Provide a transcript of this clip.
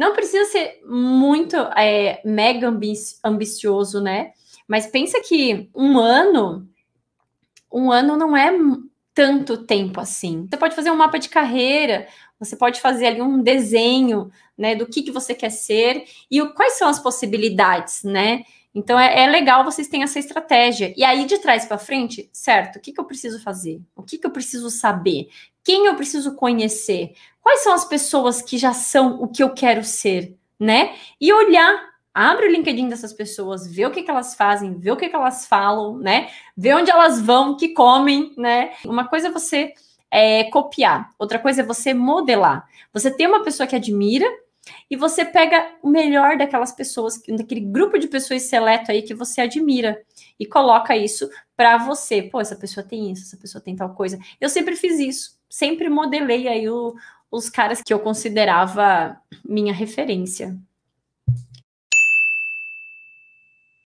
Não precisa ser muito é, mega ambi ambicioso, né? Mas pensa que um ano, um ano não é tanto tempo assim. Você pode fazer um mapa de carreira, você pode fazer ali um desenho, né, do que, que você quer ser e o, quais são as possibilidades, né? Então é, é, legal vocês terem essa estratégia. E aí de trás para frente, certo? O que, que eu preciso fazer? O que, que eu preciso saber? Quem eu preciso conhecer? Quais são as pessoas que já são o que eu quero ser, né? E olhar, abre o LinkedIn dessas pessoas, vê o que, que elas fazem, vê o que, que elas falam, né? Vê onde elas vão, que comem, né? Uma coisa é você é, copiar, outra coisa é você modelar. Você tem uma pessoa que admira, e você pega o melhor daquelas pessoas, daquele grupo de pessoas seleto aí que você admira e coloca isso para você. Pô, essa pessoa tem isso, essa pessoa tem tal coisa. Eu sempre fiz isso, sempre modelei aí o, os caras que eu considerava minha referência.